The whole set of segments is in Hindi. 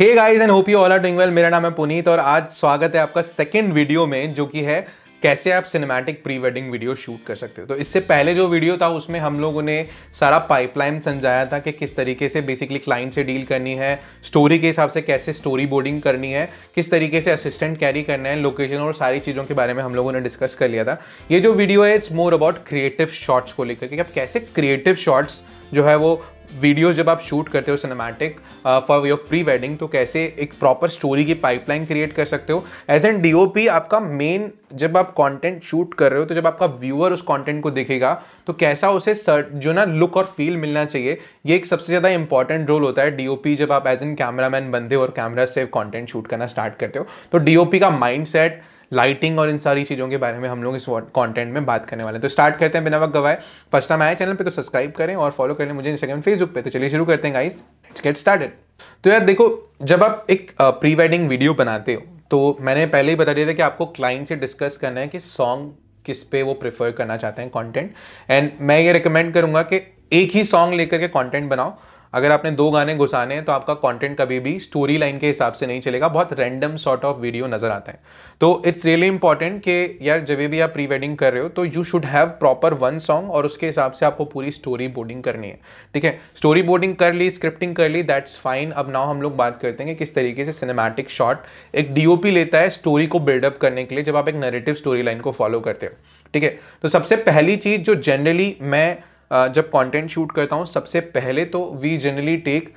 hey guys and hope you all are doing well मेरा नाम है पुनीत और आज स्वागत है आपका सेकंड वीडियो में जो कि है कैसे आप cinematic pre wedding video shoot कर सकते हो तो इससे पहले जो वीडियो था उसमें हम लोगों ने सारा पाइपलाइन समझाया था कि किस तरीके से बेसिकली क्लाइंट से डील करनी है स्टोरी के हिसाब से कैसे स्टोरी बोर्डिंग करनी है किस तरीके से असिस्टेंट कैरी करना है लोकेशन और सारी चीज़ों के बारे में हम लोगों ने डिस्कस कर लिया था ये जो वीडियो है it's more about creative shots को लेकर के आप कैसे क्रिएटिव शॉट्स जो है वो वीडियो जब आप शूट करते हो cinematic for your pre wedding तो कैसे एक प्रॉपर स्टोरी की पाइपलाइन क्रिएट कर सकते हो एज एन डीओपी आपका मेन जब आप कंटेंट शूट कर रहे हो तो जब आपका व्यूअर उस कंटेंट को देखेगा तो कैसा उसे जो ना लुक और फील मिलना चाहिए ये एक सबसे ज़्यादा इंपॉर्टेंट रोल होता है पी जब आप एज एन कैमरा मैन हो और कैमरा से कॉन्टेंट शूट करना स्टार्ट करते हो तो पी का सेट लाइटिंग और इन सारी चीज़ों के बारे में हम लोग इस कॉन्टेंट में बात करने वाले हैं तो स्टार्ट करते हैं बिना वक्त गवाए फर्स्ट टाइम आए चैनल पर तो सब्सक्राइब करें और फॉलो करें मुझे इंस्टाग्राम फेसबुक पर तो चलिए शुरू करते हैं गाइस इट्स गेट स्टार्टेड तो यार देखो जब आप एक प्री वेडिंग वीडियो बनाते हो तो मैंने पहले ही बता दिया था कि आपको क्लाइंट से डिस्कस करना है कि सॉन्ग किस पे वो प्रेफर करना चाहते हैं कंटेंट एंड मैं ये रिकमेंड करूंगा कि एक ही सॉन्ग लेकर के कंटेंट बनाओ अगर आपने दो गाने घुसाने हैं तो आपका कंटेंट कभी भी स्टोरी लाइन के हिसाब से नहीं चलेगा बहुत रैंडम सॉर्ट ऑफ वीडियो नज़र आता है तो इट्स रियली इंपॉर्टेंट कि यार जब भी आप प्री वेडिंग कर रहे हो तो you should have proper one song और उसके हिसाब से आपको पूरी स्टोरी बोर्डिंग करनी है ठीक है स्टोरी बोर्डिंग कर ली स्क्रिप्टिंग कर ली दैट्स फाइन अब नाउ हम लोग बात करते हैं कि किस तरीके से सिनेमैटिक शॉट एक डी लेता है स्टोरी को बिल्डअप करने के लिए जब आप एक नरेटिव स्टोरी लाइन को फॉलो करते हो ठीक है तो सबसे पहली चीज़ जो जनरली मैं जब कंटेंट शूट करता हूँ सबसे पहले तो वी जनरली टेक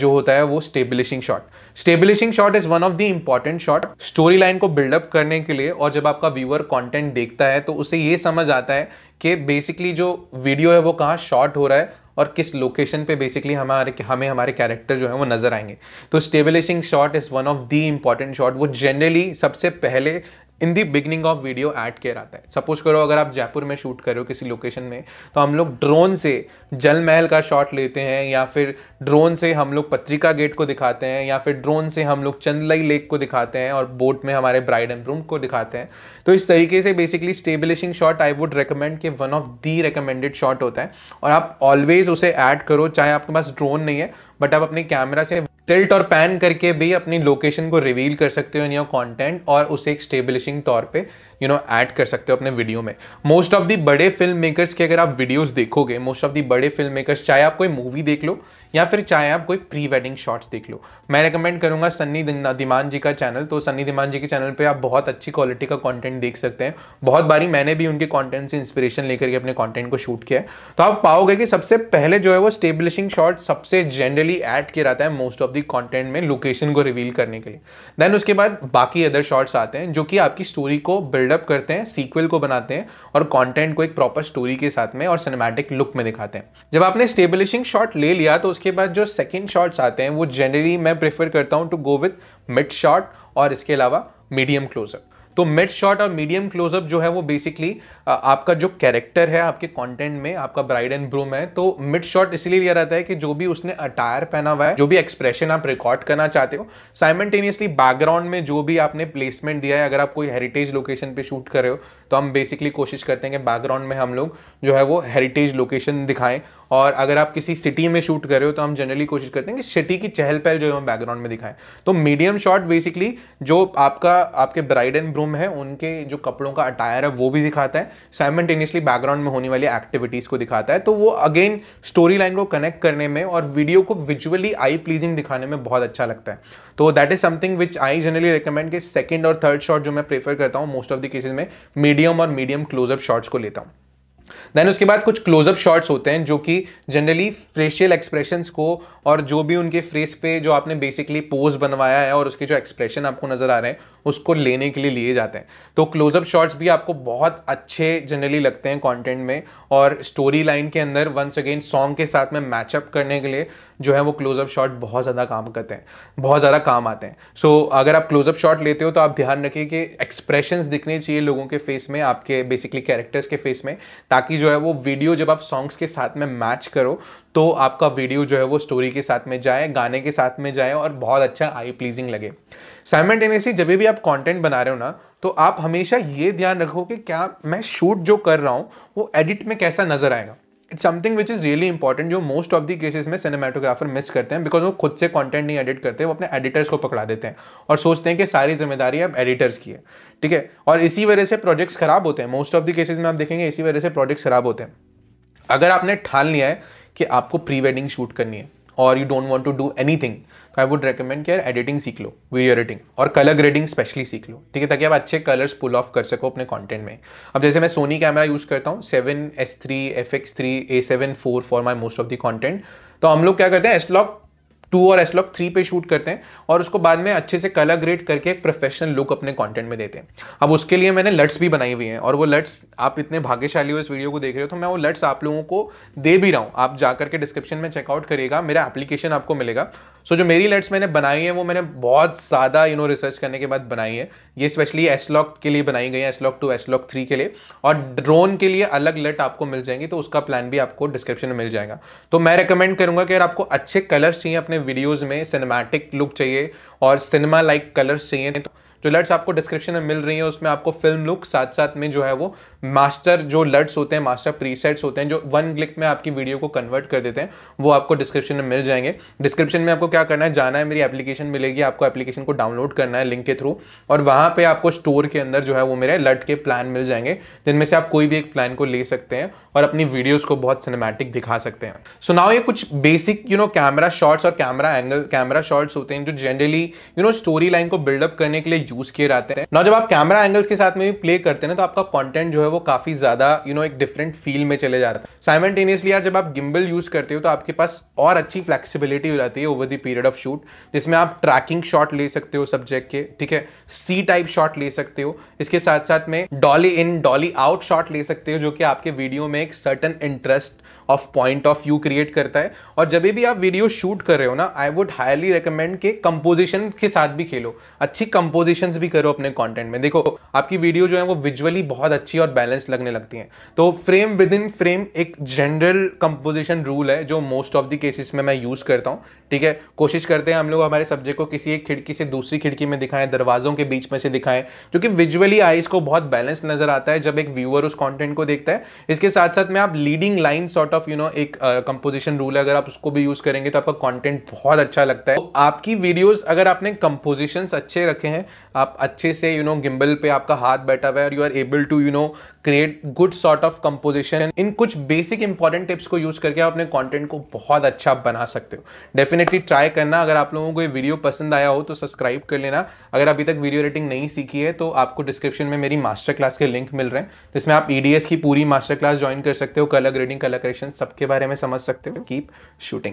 जो होता है वो establishing shot establishing shot is one of the important shot story line को बिल्डअप करने के लिए और जब आपका व्यूअर कॉन्टेंट देखता है तो उसे ये समझ आता है कि बेसिकली जो वीडियो है वो कहाँ शॉट हो रहा है और किस लोकेशन पे बेसिकली हमारे हमें हमारे कैरेक्टर जो है वो नज़र आएंगे तो establishing shot is one of the important shot वो जनरली सबसे पहले in the beginning of video add किया आता है सपोज करो अगर आप जयपुर में शूट कर रहे हो किसी लोकेशन में तो हम लोग ड्रोन से जल महल का शॉट लेते हैं या फिर ड्रोन से हम लोग पत्रिका गेट को दिखाते हैं या फिर ड्रोन से हम लोग चंदलई लेक को दिखाते हैं और बोट में हमारे ब्राइड एंड ब्रूम को दिखाते हैं तो इस तरीके से basically establishing shot I would recommend कि one of the recommended shot होता है और आप ऑलवेज उसे ऐड करो चाहे आपके पास ड्रोन नहीं है बट आप अपने कैमरा से टिल्ट और पैन करके भी अपनी लोकेशन को रिवील कर सकते हो इन योर कंटेंट और उसे एक स्टेबलिशिंग तौर पे यू नो ऐड कर सकते हो अपने वीडियो में मोस्ट ऑफ दी बड़े फिल्म मेकर्स के अगर आप वीडियोस देखोगे मोस्ट ऑफ दी बड़े फिल्म मेकर्स चाहे आप कोई मूवी देख लो या फिर चाहे आप कोई प्री वेडिंग शॉट्स देख लो मैं रिकमेंड करूंगा सन्नी दिमान जी का चैनल तो सन्नी दिमान जी के चैनल पे आप बहुत अच्छी क्वालिटी का कंटेंट देख सकते हैं बहुत बारी मैंने भी उनके कंटेंट से इंस्पिरेशन लेकर के अपने कंटेंट को शूट किया है तो आप पाओगे कि सबसे पहले जो है वो स्टेब्लिशिंग शॉट सबसे जनरली ऐड किया जाता है मोस्ट ऑफ दी कॉन्टेंट में लोकेशन को रिवील करने के लिए देन उसके बाद बाकी अदर शॉर्ट्स आते हैं जो कि आपकी स्टोरी को बिल्ड बिल्डअप करते हैं सीक्वल को बनाते हैं और कंटेंट को एक प्रॉपर स्टोरी के साथ में और सिनेमैटिक लुक में दिखाते हैं जब आपने स्टेबलिशिंग शॉट ले लिया तो उसके बाद जो सेकेंड शॉट्स आते हैं वो जनरली मैं प्रेफर करता हूँ to go with mid shot और इसके अलावा मीडियम क्लोजअप तो मिड शॉट और मीडियम क्लोजअप जो है वो बेसिकली आपका जो कैरेक्टर है आपके कंटेंट में आपका ब्राइड एंड ब्रूम है तो मिड शॉट इसलिए लिया रहता है कि जो भी उसने अटायर पहना हुआ है जो भी एक्सप्रेशन आप रिकॉर्ड करना चाहते हो साइमल्टेनियसली बैकग्राउंड में जो भी आपने प्लेसमेंट दिया है अगर आप कोई हेरिटेज लोकेशन पे शूट कर रहे हो तो हम बेसिकली कोशिश करते हैं कि बैकग्राउंड में हम लोग जो है वो हेरिटेज लोकेशन दिखाएं और अगर आप किसी सिटी में शूट कर रहे हो तो हम जनरली कोशिश करते हैं कि सिटी की चहल पहल जो है हम बैकग्राउंड में दिखाएं तो मीडियम शॉट बेसिकली जो आपका आपके ब्राइड एंड ब्रूम है उनके जो कपड़ों का अटायर है वो भी दिखाता है साइमल्टेनियसली बैकग्राउंड में होने वाली एक्टिविटीज़ को दिखाता है तो वो अगेन स्टोरी लाइन को कनेक्ट करने में और वीडियो को विजुअली आई प्लीजिंग दिखाने में बहुत अच्छा लगता है तो that is something which I generally recommend कि सेकेंड और थर्ड शॉट जो मैं प्रेफर करता हूँ मोस्ट ऑफ द केसेज में मीडियम और मीडियम क्लोजअप शॉट्स को लेता हूँ देन उसके बाद कुछ क्लोजअप शॉट्स होते हैं जो कि जनरली फेशियल एक्सप्रेशन को और जो भी उनके फेस पे जो आपने बेसिकली पोज बनवाया है और उसके जो एक्सप्रेशन आपको नज़र आ रहे हैं उसको लेने के लिए लिए जाते हैं तो क्लोजअप शॉट्स भी आपको बहुत अच्छे जनरली लगते हैं कॉन्टेंट में और स्टोरी लाइन के अंदर वंस अगेन सॉन्ग के साथ में मैचअप करने के लिए जो है वो क्लोजअप शॉट बहुत ज़्यादा काम करते हैं बहुत ज़्यादा काम आते हैं सो so, अगर आप क्लोजअप शॉट लेते हो तो आप ध्यान रखिए कि एक्सप्रेशंस दिखने चाहिए लोगों के फेस में आपके बेसिकली कैरेक्टर्स के फेस में ताकि जो है वो वीडियो जब आप सॉन्ग्स के साथ में मैच करो तो आपका वीडियो जो है वो स्टोरी के साथ में जाए गाने के साथ में जाए और बहुत अच्छा आई प्लीजिंग लगे साइमल्टेनियसली जब भी आप कॉन्टेंट बना रहे हो ना तो आप हमेशा ये ध्यान रखो कि क्या मैं शूट जो कर रहा हूँ वो एडिट में कैसा नज़र आएगा it's something which is really important जो मोस्ट ऑफ दी केसेस में सिनेमाटोग्राफर मिस करते हैं बिकॉज वो खुद से कंटेंट नहीं एडिट करते वो अपने एडिटर्स को पकड़ा देते हैं और सोचते हैं कि सारी जिम्मेदारी अब एडिटर्स की है ठीक है और इसी वजह से प्रोजेक्ट्स खराब होते हैं मोस्ट ऑफ दी केसेज में आप देखेंगे इसी वजह से प्रोजेक्ट्स खराब होते हैं अगर आपने ठान लिया है कि आपको प्री वेडिंग शूट करनी है और you don't want to do anything I would recommend कि यार एडिटिंग सीख लो वीडियो एडिटिंग और कलर ग्रेडिंग स्पेशली सीख लो ठीक है ताकि आप अच्छे कलर्स पुल ऑफ कर सको अपने कॉन्टेंट में अब जैसे मैं सोनी कैमरा यूज़ करता हूँ seven S three F X three A seven four for my most of the content तो हम लोग क्या करते हैं एसलॉक टू और एस लॉक थ्री पे शूट करते हैं और उसको बाद में अच्छे से कलर ग्रेड करके एक प्रोफेशनल लुक अपने कंटेंट में देते हैं अब उसके लिए मैंने लट्स भी बनाई हुई हैं और वो लट्स आप इतने भाग्यशाली हो इस वीडियो को देख रहे हो तो मैं वो लट्स आप लोगों को दे भी रहा हूँ आप जाकर के डिस्क्रिप्शन में चेकआउट करिएगा मेरा एप्लीकेशन आपको मिलेगा सो so, जो मेरी लेट्स मैंने बनाई है वो मैंने बहुत ज़्यादा यू नो रिसर्च करने के बाद बनाई है ये स्पेशली एस लॉक के लिए बनाई गई है S log two S log three के लिए और ड्रोन के लिए अलग लेट आपको मिल जाएंगी तो उसका प्लान भी आपको डिस्क्रिप्शन में मिल जाएगा तो मैं रिकमेंड करूँगा कि अगर आपको अच्छे कलर्स चाहिए अपने वीडियोज़ में सिनेमैटिक लुक चाहिए और सिनेमा लाइक कलर्स चाहिए तो जो लट्स आपको डिस्क्रिप्शन में मिल रही है उसमें आपको फिल्म लुक साथ साथ में जो है वो मास्टर जो लट्स होते हैं मास्टर प्रीसेट्स होते हैं जो वन क्लिक में आपकी वीडियो को कन्वर्ट कर देते हैं वो आपको डिस्क्रिप्शन में मिल जाएंगे डिस्क्रिप्शन में आपको क्या करना है जाना है मेरी एप्लीकेशन मिलेगी आपको एप्लीकेशन को डाउनलोड करना है लिंक के थ्रू और वहाँ पर आपको स्टोर के अंदर जो है वो मेरे लट के प्लान मिल जाएंगे जिनमें से आप कोई भी एक प्लान को ले सकते हैं और अपनी वीडियोज़ को बहुत सिनेमेटिक दिखा सकते हैं सो नाउ ये कुछ basic you know camera shots और कैमरा एंगल कैमरा शॉट्स होते हैं जो generally you know story line को बिल्डअप करने के लिए यूज किए जाते हैं ना जब आप कैमरा एंगल्स के साथ में भी प्ले करते हैं तो आपका कॉन्टेंट जो है वो काफी ज्यादा यू नो एक डिफरेंट फील में चले जाता है साइमेंटेनियसली यार जब आप गिम्बल यूज करते हो तो आपके पास और अच्छी फ्लेक्सीबिलिटी हो जाती है over the period of shoot जिसमें आप ट्रैकिंग शॉट ले सकते हो सब्जेक्ट के ठीक है सी टाइप शॉट ले सकते हो इसके साथ साथ में dolly in dolly out shot ले सकते हो जो कि आपके वीडियो में एक certain interest of point of view create करता है और जब भी आप वीडियो शूट कर रहे हो ना आई वुड हाईली रिकमेंड के कंपोजिशन के साथ भी खेलो अच्छी कंपोजिशन भी करो अपने कॉन्टेंट में देखो आपकी वीडियो जो है वो विजुअली बहुत अच्छी और बैलेंस लगने लगती है तो फ्रेम विद इन फ्रेम एक जनरल कंपोजिशन रूल है जो मोस्ट ऑफ द केसेस में मैं यूज़ करता हूँ ठीक है कोशिश करते हैं हम लोग हमारे सब्जेक्ट को किसी एक खिड़की से दूसरी खिड़की में दिखाएं दरवाजों के बीच में से दिखाएं जो कि विजुअली आईज को बहुत बैलेंस नजर आता है जब एक व्यूअर उस कॉन्टेंट को देखता है इसके साथ साथ में आप leading line sort of of you know एक कंपोजिशन uh, रूल है अगर आप उसको भी यूज करेंगे तो आपका कंटेंट बहुत अच्छा लगता है तो आपकी वीडियोस अगर आपने कंपोजिशन अच्छे रखे हैं आप अच्छे से यू नो गिम्बल पे आपका हाथ बैठा हुआ है और you are able to you know create good sort of composition इन कुछ बेसिक इंपॉर्टेंट टिप्स को यूज करके आप अपने कॉन्टेंट को बहुत अच्छा बना सकते हो डेफिनेटली ट्राई करना अगर आप लोगों को ये वीडियो पसंद आया हो तो सब्सक्राइब कर लेना अगर अभी तक वीडियो एडिटिंग नहीं सीखी है तो आपको डिस्क्रिप्शन में मेरी मास्टर क्लास के लिंक मिल रहे हैं जिसमें आप ईडीएस की पूरी मास्टर क्लास ज्वाइन कर सकते हो कलर ग्रेडिंग कलर करेक्शन सबके बारे में समझ सकते हो कीप शूटिंग